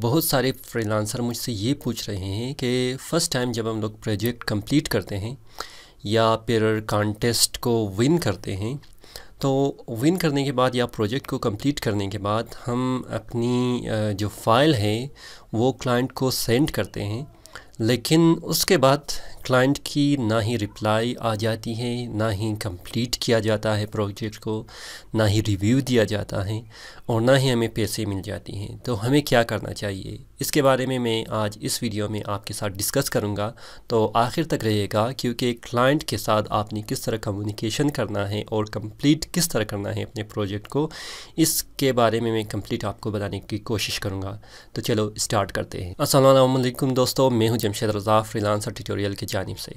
बहुत सारे फ्रीलांसर मुझसे ये पूछ रहे हैं कि फ़र्स्ट टाइम जब हम लोग प्रोजेक्ट कंप्लीट करते हैं या फिर कॉन्टेस्ट को विन करते हैं तो विन करने के बाद या प्रोजेक्ट को कंप्लीट करने के बाद हम अपनी जो फाइल है वो क्लाइंट को सेंड करते हैं लेकिन उसके बाद क्लाइंट की ना ही रिप्लाई आ जाती है ना ही कंप्लीट किया जाता है प्रोजेक्ट को ना ही रिव्यू दिया जाता है और ना ही हमें पैसे मिल जाती हैं तो हमें क्या करना चाहिए इसके बारे में मैं आज इस वीडियो में आपके साथ डिस्कस करूँगा तो आखिर तक रहिएगा क्योंकि क्लाइंट के साथ आपने किस तरह कम्युनिकेशन करना है और कंप्लीट किस तरह करना है अपने प्रोजेक्ट को इसके बारे में मैं कंप्लीट आपको बताने की कोशिश करूँगा तो चलो स्टार्ट करते हैं असल दोस्तों मैं हूँ जमशेद रज़ा फ्रीलांसर ट्यूटोरियल की जानब से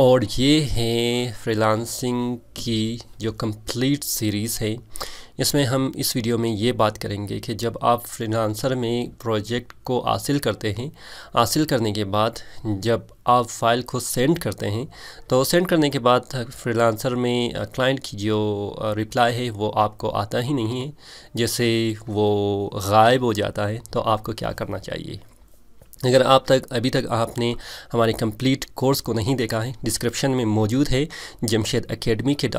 और ये हैं फ्रीलांसिंग की जो कंप्लीट सीरीज़ है इसमें हम इस वीडियो में ये बात करेंगे कि जब आप फ्रीलांसर में प्रोजेक्ट को हासिल करते हैं हासिल करने के बाद जब आप फाइल को सेंड करते हैं तो सेंड करने के बाद फ्रीलांसर में क्लाइंट की जो रिप्लाई है वो आपको आता ही नहीं है जैसे वो गायब हो जाता है तो आपको क्या करना चाहिए अगर आप तक अभी तक आपने हमारे कंप्लीट कोर्स को नहीं देखा है डिस्क्रिप्शन में मौजूद है जमशेद एकेडमी के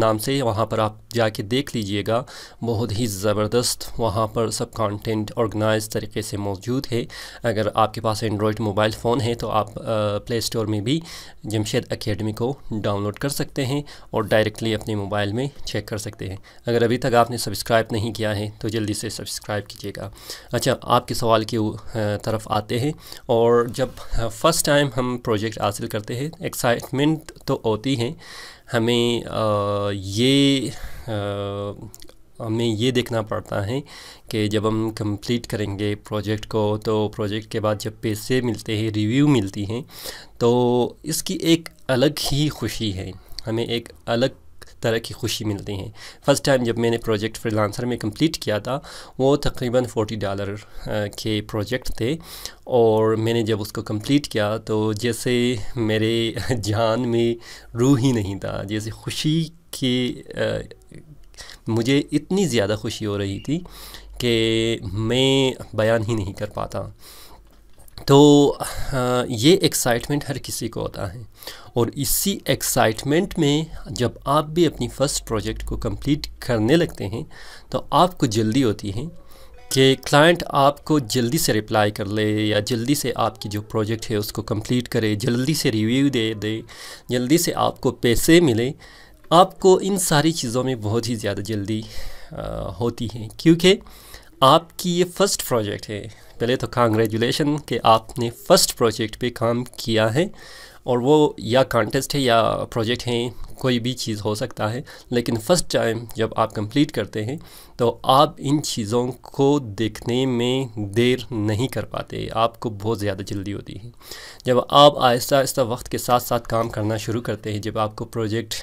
नाम से वहाँ पर आप जाके देख लीजिएगा बहुत ही ज़बरदस्त वहाँ पर सब कंटेंट ऑर्गेनाइज तरीके से मौजूद है अगर आपके पास एंड्रॉयड मोबाइल फ़ोन है तो आप प्ले स्टोर में भी जमशेद अकेडमी को डाउनलोड कर सकते हैं और डायरेक्टली अपने मोबाइल में चेक कर सकते हैं अगर अभी तक आपने सब्सक्राइब नहीं किया है तो जल्दी से सब्सक्राइब कीजिएगा अच्छा आपके सवाल की तरफ आते हैं हैं और जब फर्स्ट हाँ, टाइम हम प्रोजेक्ट हासिल करते हैं एक्साइटमेंट तो होती है हमें आ, ये आ, हमें ये देखना पड़ता है कि जब हम कंप्लीट करेंगे प्रोजेक्ट को तो प्रोजेक्ट के बाद जब पैसे मिलते हैं रिव्यू मिलती हैं तो इसकी एक अलग ही खुशी है हमें एक अलग तरह की खुशी मिलती है फ़र्स्ट टाइम जब मैंने प्रोजेक्ट फ्रीलांसर में कंप्लीट किया था वो तकरीबन फोर्टी डॉलर के प्रोजेक्ट थे और मैंने जब उसको कंप्लीट किया तो जैसे मेरे जान में रूह ही नहीं था जैसे खुशी की आ, मुझे इतनी ज़्यादा खुशी हो रही थी कि मैं बयान ही नहीं कर पाता तो ये एक्साइटमेंट हर किसी को होता है और इसी एक्साइटमेंट में जब आप भी अपनी फ़र्स्ट प्रोजेक्ट को कंप्लीट करने लगते हैं तो आपको जल्दी होती है कि क्लाइंट आपको जल्दी से रिप्लाई कर ले या जल्दी से आपकी जो प्रोजेक्ट है उसको कंप्लीट करे जल्दी से रिव्यू दे दे जल्दी से आपको पैसे मिले आपको इन सारी चीज़ों में बहुत ही ज़्यादा जल्दी आ, होती है क्योंकि आपकी ये फ़र्स्ट प्रोजेक्ट है पहले तो कांग्रेचुलेशन कि आपने फ़र्स्ट प्रोजेक्ट पे काम किया है और वो या कॉन्टेस्ट है या प्रोजेक्ट हैं कोई भी चीज़ हो सकता है लेकिन फ़र्स्ट टाइम जब आप कंप्लीट करते हैं तो आप इन चीज़ों को देखने में देर नहीं कर पाते आपको बहुत ज़्यादा जल्दी होती है जब आप आहिस्ता आहिस्ता वक्त के साथ साथ काम करना शुरू करते हैं जब आपको प्रोजेक्ट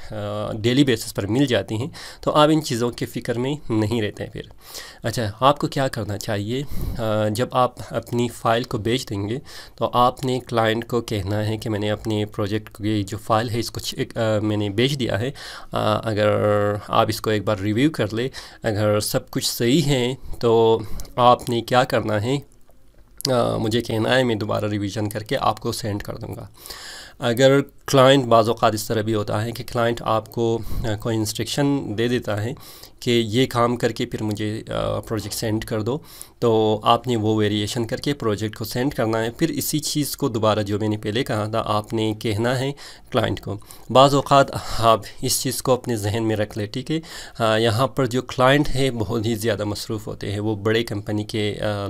डेली बेसिस पर मिल जाती हैं तो आप इन चीज़ों के फ़िक्र में नहीं रहते हैं फिर अच्छा आपको क्या करना चाहिए आ, जब आप अपनी फ़ाइल को बेच देंगे तो आपने क्लाइंट को कहना है कि मैंने अपने प्रोजेक्ट की जो फ़ाइल है इसको मैंने भेज दिया है आ, अगर आप इसको एक बार रिव्यू कर ले अगर सब कुछ सही है तो आपने क्या करना है आ, मुझे कहना है मैं दोबारा रिवीजन करके आपको सेंड कर दूँगा अगर क्लाइंट बाज़ात इस तरह भी होता है कि क्लाइंट आपको कोई इंस्ट्रक्शन दे देता है कि ये काम करके फिर मुझे प्रोजेक्ट सेंड कर दो तो आपने वो वेरिएशन करके प्रोजेक्ट को सेंड करना है फिर इसी चीज़ को दोबारा जो मैंने पहले कहा था आपने कहना है क्लाइंट को बाज़ अवत आप इस चीज़ को अपने जहन में रख ले ठीक है यहाँ पर जो क्लाइंट है बहुत ही ज़्यादा मसरूफ़ होते हैं वो बड़े कंपनी के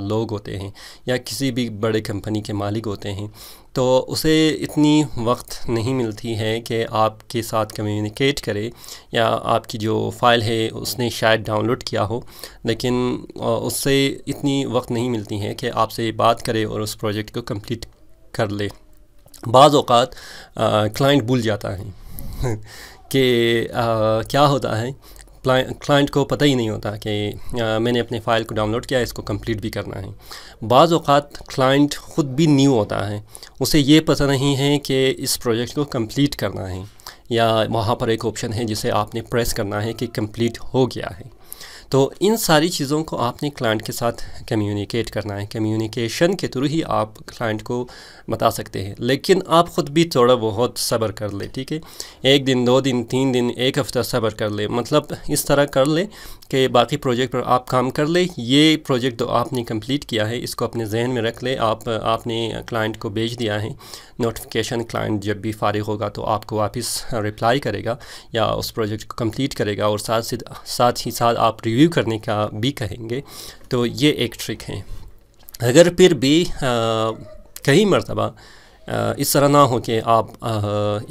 लोग होते हैं या किसी भी बड़े कंपनी के मालिक होते हैं तो उसे इतनी वक्त नहीं मिलती है कि आपके साथ कम्युनिकेट करे या आपकी जो फ़ाइल है उसने आपने शायद डाउनलोड किया हो लेकिन उससे इतनी वक्त नहीं मिलती है कि आपसे बात करे और उस प्रोजेक्ट को कंप्लीट कर ले बाज़ क्लाइंट भूल जाता है कि क्या होता है क्लाइंट को पता ही नहीं होता कि आ, मैंने अपने फ़ाइल को डाउनलोड किया इसको कंप्लीट भी करना है बाज़ अवत क्लाइंट ख़ुद भी न्यू होता है उसे ये पता नहीं है कि इस प्रोजेक्ट को कंप्लीट करना है या वहाँ पर एक ऑप्शन है जिसे आपने प्रेस करना है कि कंप्लीट हो गया है तो इन सारी चीज़ों को आपने क्लाइंट के साथ कम्युनिकेट करना है कम्युनिकेशन के थ्रू ही आप क्लाइंट को बता सकते हैं लेकिन आप ख़ुद भी थोड़ा बहुत सब्र कर ले ठीक है एक दिन दो दिन तीन दिन एक हफ़्ता सब्र कर ले मतलब इस तरह कर ले कि बाकी प्रोजेक्ट पर आप काम कर ले ये प्रोजेक्ट तो आपने कम्प्लीट किया है इसको अपने जहन में रख ले आप आपने क्लाइंट को भेज दिया है नोटिफिकेशन क्लाइंट जब भी फारिग होगा तो आपको वापस रिप्लाई करेगा या उस प्रोजेक्ट को कम्प्लीट करेगा और साथ साथ ही साथ आप रिव्यू रिव्यू करने का भी कहेंगे तो ये एक ट्रिक है अगर फिर भी कई मरतबा इस तरह ना हो कि आप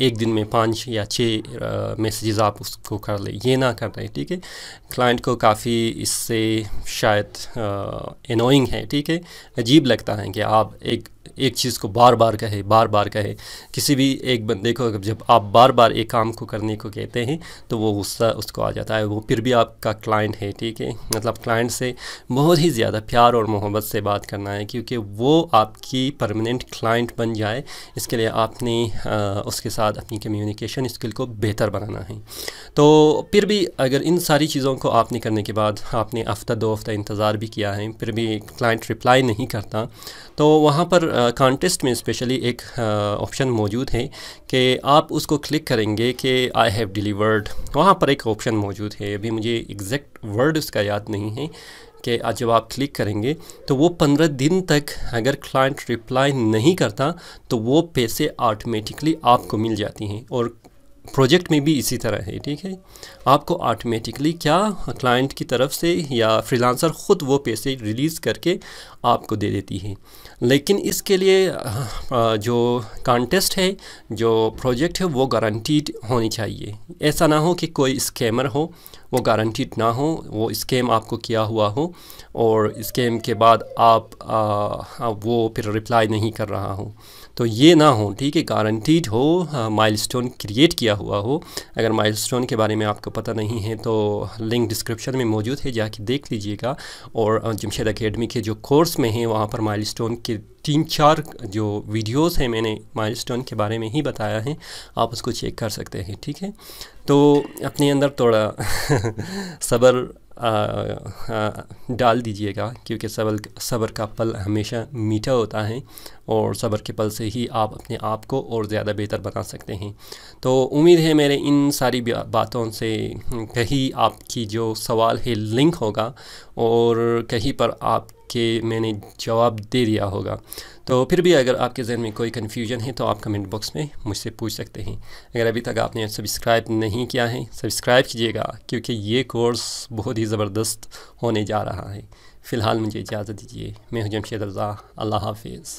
एक दिन में पाँच या छः मैसेजेस आप उसको कर ले ये ना कर रहे ठीक है क्लाइंट को काफ़ी इससे शायद एनोइंग है ठीक है अजीब लगता है कि आप एक एक चीज़ को बार बार कहे बार बार कहे किसी भी एक बंदे को जब आप बार बार एक काम को करने को कहते हैं तो वो गुस्सा उसको आ जाता है वो फिर भी आपका क्लाइंट है ठीक है मतलब क्लाइंट से बहुत ही ज़्यादा प्यार और मोहब्बत से बात करना है क्योंकि वो आपकी परमानेंट क्लाइंट बन जाए इसके लिए आपने उसके साथ अपनी कम्युनिकेशन स्किल को बेहतर बनाना है तो फिर भी अगर इन सारी चीज़ों को आपने करने के बाद आपने हफ्ता दो हफ्ता इंतज़ार भी किया है फिर भी क्लाइंट रिप्लाई नहीं करता तो वहाँ पर कॉन्टेस्ट में स्पेशली एक ऑप्शन मौजूद है कि आप उसको क्लिक करेंगे कि आई हैव डिलीवर्ड वहाँ पर एक ऑप्शन मौजूद है अभी मुझे एग्जैक्ट वर्ड उसका याद नहीं है कि आज जब आप क्लिक करेंगे तो वो पंद्रह दिन तक अगर क्लाइंट रिप्लाई नहीं करता तो वो पैसे ऑटोमेटिकली आपको मिल जाती हैं और प्रोजेक्ट में भी इसी तरह है ठीक है आपको ऑटोमेटिकली क्या क्लाइंट की तरफ से या फ्रीलांसर ख़ुद वो पैसे रिलीज़ करके आपको दे देती है लेकिन इसके लिए जो कॉन्टेस्ट है जो प्रोजेक्ट है वो गारंटीड होनी चाहिए ऐसा ना हो कि कोई स्कैमर हो वो गारंटीड ना हो वो स्कैम आपको किया हुआ हो और स्कैम के बाद आप आ, हाँ, वो फिर रिप्लाई नहीं कर रहा हो तो ये ना हो ठीक है गारंटीड हो माइलस्टोन हाँ, क्रिएट किया हुआ हो अगर माइलस्टोन के बारे में आपको पता नहीं है तो लिंक डिस्क्रिप्शन में मौजूद है जाके देख लीजिएगा और जमशेद अकेडमी के जो कोर्स में है वहाँ पर माइलस्टोन के तीन चार जो वीडियोस हैं मैंने माइलस्टोन के बारे में ही बताया है आप उसको चेक कर सकते हैं ठीक है तो अपने अंदर थोड़ा सब्र डाल दीजिएगा क्योंकि सबर सब्र का पल हमेशा मीठा होता है और सब्र के पल से ही आप अपने आप को और ज़्यादा बेहतर बना सकते हैं तो उम्मीद है मेरे इन सारी बातों से कहीं आपकी जो सवाल है लिंक होगा और कहीं पर आप कि मैंने जवाब दे दिया होगा तो फिर भी अगर आपके जहन में कोई कन्फ्यूजन है तो आप कमेंट बॉक्स में मुझसे पूछ सकते हैं अगर अभी तक आपने सब्सक्राइब नहीं किया है सब्सक्राइब कीजिएगा क्योंकि ये कोर्स बहुत ही ज़बरदस्त होने जा रहा है फ़िलहाल मुझे इजाज़त दीजिए मैं हूँ जमशेद रज़ा अल्लाह हाफिज़